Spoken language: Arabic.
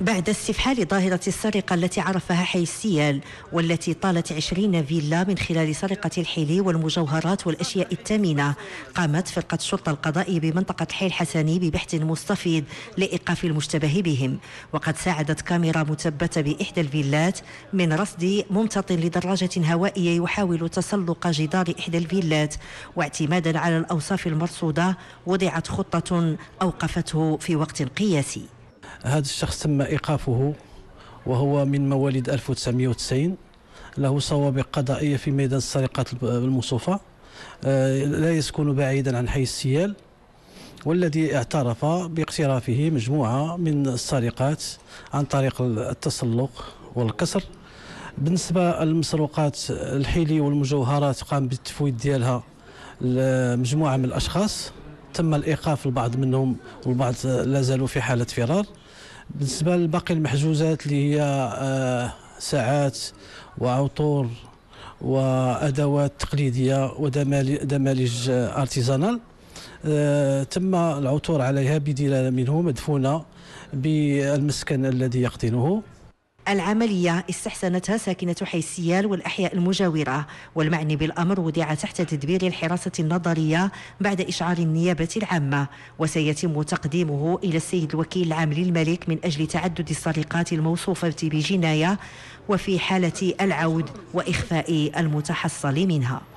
بعد استفحال ظاهرة السرقة التي عرفها حي السيال والتي طالت عشرين فيلا من خلال سرقة الحلي والمجوهرات والأشياء الثمينة قامت فرقة الشرطة القضائية بمنطقة حي الحسني ببحث مستفيض لإيقاف المشتبه بهم وقد ساعدت كاميرا مثبتة بإحدى الفيلات من رصد ممتط لدراجة هوائية يحاول تسلق جدار إحدى الفيلات واعتمادا على الأوصاف المرصودة وضعت خطة أوقفته في وقت قياسي هذا الشخص تم إيقافه وهو من مواليد 1990 له سوابق قضائية في ميدان السرقات الموصوفة آه، لا يسكن بعيدا عن حي السيال والذي اعترف باقترافه مجموعة من السرقات عن طريق التسلق والكسر بالنسبة للمسروقات الحيلي والمجوهرات قام بالتفويت ديالها لمجموعه من الأشخاص تم الايقاف البعض منهم والبعض لا زالوا في حاله فرار بالنسبه لباقي المحجوزات اللي هي آه، ساعات وعطور وادوات تقليديه ودمالج ارتيزانال آه، تم العثور عليها بدلاله منه مدفونه بالمسكن الذي يقطنه العملية استحسنتها ساكنة حي السيال والأحياء المجاورة والمعني بالأمر وضع تحت تدبير الحراسة النظرية بعد إشعار النيابة العامة وسيتم تقديمه إلى السيد الوكيل العام للملك من أجل تعدد السرقات الموصوفة بجناية وفي حالة العود وإخفاء المتحصل منها